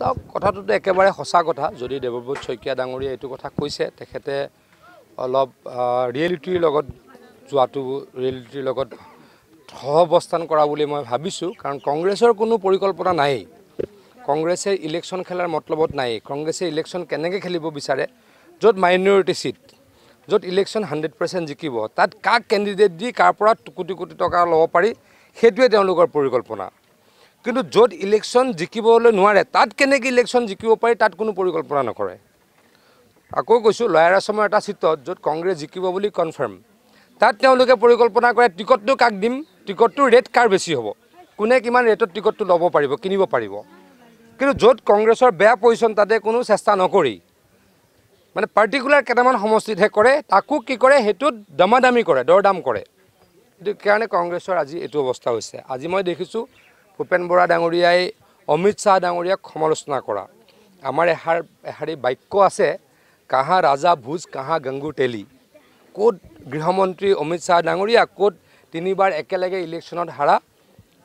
চাওক কথাটোতো একেবাৰে সঁচা কথা যদি দেৱব্ৰত শইকীয়া ডাঙৰীয়া এইটো কথা কৈছে তেখেতে অলপ ৰিয়েলিটিৰ লগত যোৱাটো ৰিয়েলিটিৰ লগত সহ অৱস্থান কৰা বুলি মই ভাবিছোঁ কাৰণ কংগ্ৰেছৰ কোনো পৰিকল্পনা নাই কংগ্ৰেছে ইলেকশ্যন খেলাৰ মতলবত নাই কংগ্ৰেছে ইলেকশ্যন কেনেকৈ খেলিব বিচাৰে য'ত মাইনৰিটি ছিট য'ত ইলেকশ্যন হাণ্ড্ৰেড পাৰ্চেণ্ট জিকিব তাত কাক কেণ্ডিডেট দি কাৰ পৰা কোটি কোটি টকা ল'ব পাৰি সেইটোৱে তেওঁলোকৰ পৰিকল্পনা কিন্তু য'ত ইলেকশ্যন জিকিবলৈ নোৱাৰে তাত কেনেকৈ ইলেকশ্যন জিকিব পাৰি তাত কোনো পৰিকল্পনা নকৰে আকৌ কৈছোঁ লয়াৰ আছামৰ এটা চিটত য'ত কংগ্ৰেছ জিকিব বুলি কনফাৰ্ম তাত তেওঁলোকে পৰিকল্পনা কৰে টিকটটো কাক দিম টিকটটোৰ ৰেট কাৰ বেছি হ'ব কোনে কিমান ৰেটত টিকটটো ল'ব পাৰিব কিনিব পাৰিব কিন্তু য'ত কংগ্ৰেছৰ বেয়া পজিশ্যন তাতে কোনো চেষ্টা নকৰি মানে পাৰ্টিকুলাৰ কেইটামান সমষ্টিতহে কৰে তাকো কি কৰে সেইটোত দামা দামী কৰে দৰ দাম কৰে সেইটো কাৰণে কংগ্ৰেছৰ আজি এইটো অৱস্থা হৈছে আজি মই দেখিছোঁ ভূপেন বৰা ডাঙৰীয়াই অমিত শ্বাহ ডাঙৰীয়াক সমালোচনা কৰা আমাৰ এষাৰ এষাৰি বাক্য আছে কাহা ৰাজা ভোজ কাহা গাংগু তেলি ক'ত গৃহমন্ত্ৰী অমিত শ্বাহ ডাঙৰীয়া ক'ত তিনিবাৰ একেলগে ইলেকশ্যনত হাৰা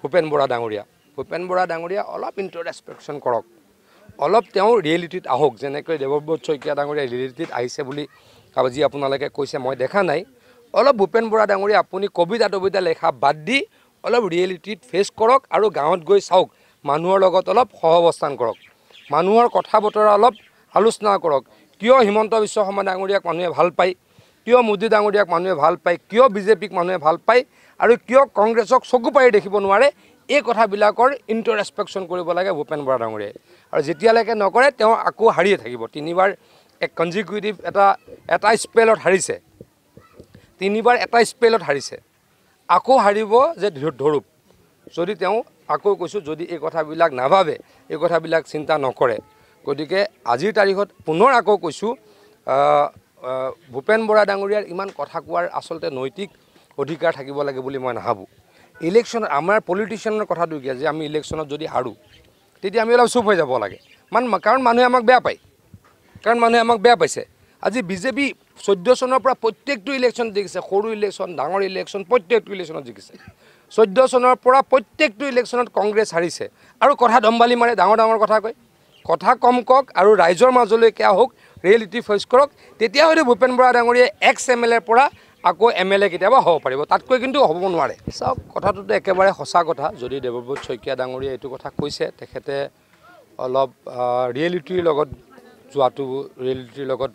ভূপেন বৰা ডাঙৰীয়া ভূপেন বৰা ডাঙৰীয়া অলপ ইণ্টাৰেছপেকশ্যন কৰক অলপ তেওঁ ৰিয়েলিটিত আহক যেনেকৈ দেৱব্ৰত শইকীয়া ডাঙৰীয়া ৰিয়েলিটিত আহিছে বুলি যি আপোনালোকে কৈছে মই দেখা নাই অলপ ভূপেন বৰা ডাঙৰীয়া আপুনি কবিতা তবিতা লেখা বাদ দি অলপ ৰিয়েলিটিত ফেচ কৰক আৰু গাঁৱত গৈ চাওক মানুহৰ লগত অলপ সহ অৱস্থান কৰক মানুহৰ কথা বতৰা অলপ আলোচনা কৰক কিয় হিমন্ত বিশ্ব শৰ্মা ডাঙৰীয়াক মানুহে ভাল পায় কিয় মোদী ডাঙৰীয়াক মানুহে ভাল পায় কিয় বিজেপিক মানুহে ভাল পায় আৰু কিয় কংগ্ৰেছক চকু পাৰি দেখিব নোৱাৰে এই কথাবিলাকৰ ইণ্টাৰেচপেকশ্যন কৰিব লাগে ভূপেন বৰা ডাঙৰীয়াই আৰু যেতিয়ালৈকে নকৰে তেওঁ আকৌ হাৰিয়ে থাকিব তিনিবাৰ এক কনজিকিউটিভ এটা এটা স্পেলত হাৰিছে তিনিবাৰ এটা স্পেলত হাৰিছে আকৌ হাৰিব যে ধৰূপ যদি তেওঁ আকৌ কৈছোঁ যদি এই কথাবিলাক নাভাবে এই কথাবিলাক চিন্তা নকৰে গতিকে আজিৰ তাৰিখত পুনৰ আকৌ কৈছোঁ ভূপেন বৰা ডাঙৰীয়াৰ ইমান কথা কোৱাৰ আচলতে নৈতিক অধিকাৰ থাকিব লাগে বুলি মই নাভাবোঁ ইলেকশ্যনত আমাৰ পলিটিচিয়ানৰ কথাটো কি যে আমি ইলেকশ্যনত যদি হাৰোঁ তেতিয়া আমি অলপ চুপ হৈ যাব লাগে মান কাৰণ মানুহে আমাক বেয়া পায় কাৰণ মানুহে আমাক বেয়া পাইছে আজি বিজেপি চৈধ্য চনৰ পৰা প্ৰত্যেকটো ইলেকশ্যন জিকিছে সৰু ইলেকশ্যন ডাঙৰ ইলেকশ্যন প্ৰত্যেকটো ইলেকশ্যনত জিকিছে চৈধ্য চনৰ পৰা প্ৰত্যেকটো ইলেকশ্যনত কংগ্ৰেছ হাৰিছে আৰু কথা দম্বালি মাৰে ডাঙৰ ডাঙৰ কথা কয় কথা কম কওক আৰু ৰাইজৰ মাজলৈকে হওক ৰিয়েলিটি ফেচ কৰক তেতিয়া হয়তো ভূপেন বৰা ডাঙৰীয়ে এক্স এম এল এৰ পৰা আকৌ এম এল এ কেতিয়াবা হ'ব পাৰিব তাতকৈ কিন্তু হ'ব নোৱাৰে চাওক কথাটোতো একেবাৰে সঁচা কথা যদি দেৱব্ৰত শইকীয়া ডাঙৰীয়ে এইটো কথা কৈছে তেখেতে অলপ ৰিয়েলিটিৰ লগত যোৱাটো ৰিয়েলিটিৰ লগত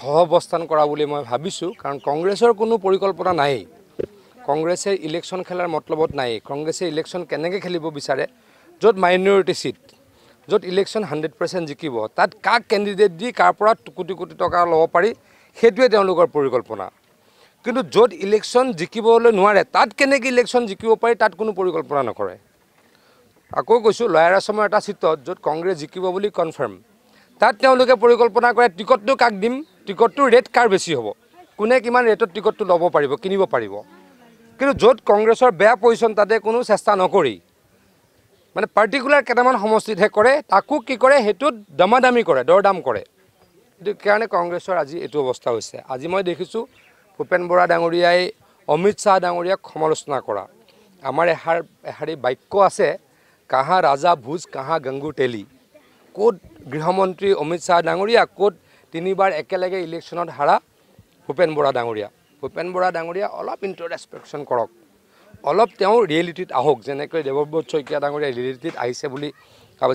সহ অৱস্থান কৰা বুলি মই ভাবিছোঁ কাৰণ কংগ্ৰেছৰ কোনো পৰিকল্পনা নাই কংগ্ৰেছে ইলেকশ্যন খেলাৰ মতলবত নাই কংগ্ৰেছে ইলেকশ্যন কেনেকৈ খেলিব বিচাৰে য'ত মাইনৰিটি ছিট য'ত ইলেকশ্যন হাণ্ড্ৰেড পাৰ্চেণ্ট জিকিব তাত কাক কেণ্ডিডেট দি কাৰ পৰা কোটি কোটি টকা ল'ব পাৰি সেইটোৱে তেওঁলোকৰ পৰিকল্পনা কিন্তু য'ত ইলেকশ্যন জিকিবলৈ নোৱাৰে তাত কেনেকৈ ইলেকশ্যন জিকিব পাৰি তাত কোনো পৰিকল্পনা নকৰে আকৌ কৈছোঁ লয়াৰ আছমৰ এটা চিটত য'ত কংগ্ৰেছ জিকিব বুলি কনফাৰ্ম তাত তেওঁলোকে পৰিকল্পনা কৰে টিকটটো কাক দিম টিকটটোৰ ৰেট কাৰ বেছি হ'ব কোনে কিমান ৰেটত টিকটটো ল'ব পাৰিব কিনিব পাৰিব কিন্তু য'ত কংগ্ৰেছৰ বেয়া পজিশ্যন তাতে কোনো চেষ্টা নকৰি মানে পাৰ্টিকুলাৰ কেইটামান সমষ্টিতহে কৰে তাকো কি কৰে সেইটোত দামা দামী কৰে দৰদাম কৰে সেইটো কাৰণে কংগ্ৰেছৰ আজি এইটো অৱস্থা হৈছে আজি মই দেখিছোঁ ভূপেন বৰা ডাঙৰীয়াই অমিত শ্বাহ ডাঙৰীয়াক সমালোচনা কৰা আমাৰ এষাৰ এষাৰি বাক্য আছে কাহা ৰাজা ভোজ কাহা গাংগু তেলি ক'ত গৃহমন্ত্ৰী অমিত শ্বাহ ডাঙৰীয়া ক'ত তিনিবাৰ একেলগে ইলেকশ্যনত হাৰা ভূপেন বৰা ডাঙৰীয়া ভূপেন বৰা ডাঙৰীয়া অলপ ইণ্টাৰেস্পেকশ্যন কৰক অলপ তেওঁ ৰিয়েলিটিত আহক যেনেকৈ দেৱব্ৰত শইকীয়া ডাঙৰীয়া ৰিয়েলিটিত আহিছে বুলি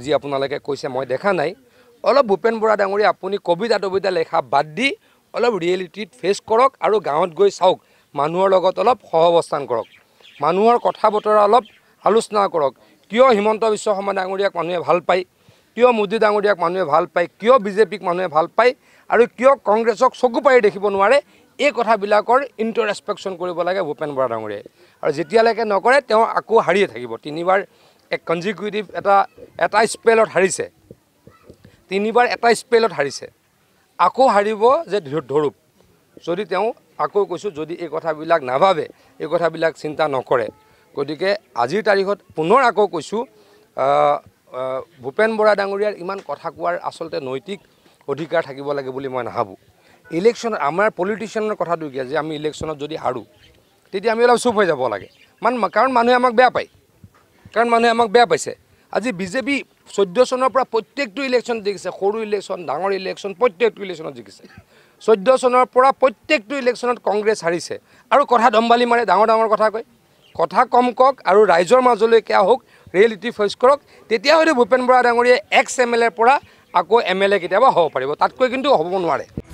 যি আপোনালোকে কৈছে মই দেখা নাই অলপ ভূপেন বৰা ডাঙৰীয়া আপুনি কবিতা তবিতা লেখা বাদ দি অলপ ৰিয়েলিটিত ফেচ কৰক আৰু গাঁৱত গৈ চাওক মানুহৰ লগত অলপ সহ অৱস্থান কৰক মানুহৰ কথা বতৰা অলপ আলোচনা কৰক কিয় হিমন্ত বিশ্ব শৰ্মা ডাঙৰীয়াক মানুহে ভাল পায় কিয় মোদী ডাঙৰীয়াক মানুহে ভাল পায় কিয় বিজেপিক মানুহে ভাল পায় আৰু কিয় কংগ্ৰেছক চকু পাৰি দেখিব নোৱাৰে এই কথাবিলাকৰ ইণ্টাৰেচপেকশ্যন কৰিব লাগে ভূপেন বৰা ডাঙৰীয়াই আৰু যেতিয়ালৈকে নকৰে তেওঁ আকৌ হাৰিয়ে থাকিব তিনিবাৰ এক কনজিকিউটিভ এটা এটা স্পেলত হাৰিছে তিনিবাৰ এটা স্পেলত হাৰিছে আকৌ হাৰিব যে ধৰূপ যদি তেওঁ আকৌ কৈছোঁ যদি এই কথাবিলাক নাভাবে এই কথাবিলাক চিন্তা নকৰে গতিকে আজিৰ তাৰিখত পুনৰ আকৌ কৈছোঁ ভূপেন বৰা ডাঙৰীয়াৰ ইমান কথা কোৱাৰ আচলতে নৈতিক অধিকাৰ থাকিব লাগে বুলি মই নাভাবোঁ ইলেকশ্যনত আমাৰ পলিটিচিয়ানৰ কথাটো কি যে আমি ইলেকশ্যনত যদি হাৰোঁ তেতিয়া আমি অলপ চুপ হৈ যাব লাগে মানে কাৰণ মানুহে আমাক বেয়া পায় কাৰণ মানুহে আমাক বেয়া পাইছে আজি বিজেপি চৈধ্য চনৰ পৰা প্ৰত্যেকটো ইলেকশ্যন জিকিছে সৰু ইলেকশ্যন ডাঙৰ ইলেকশ্যন প্ৰত্যেকটো ইলেকশ্যনত জিকিছে চৈধ্য চনৰ পৰা প্ৰত্যেকটো ইলেকশ্যনত কংগ্ৰেছ হাৰিছে আৰু কথা দম্বালি মাৰে ডাঙৰ ডাঙৰ কথা কয় কথা কম কওক আৰু ৰাইজৰ মাজলৈ কিয় হওক ৰিয়েলিটি ফেচ কৰক তেতিয়া হয়তো ভূপেন বৰা ডাঙৰীয়াই এক্স এম এল এৰ পৰা আকৌ এম এল এ কেতিয়াবা হ'ব পাৰিব তাতকৈ কিন্তু হ'ব নোৱাৰে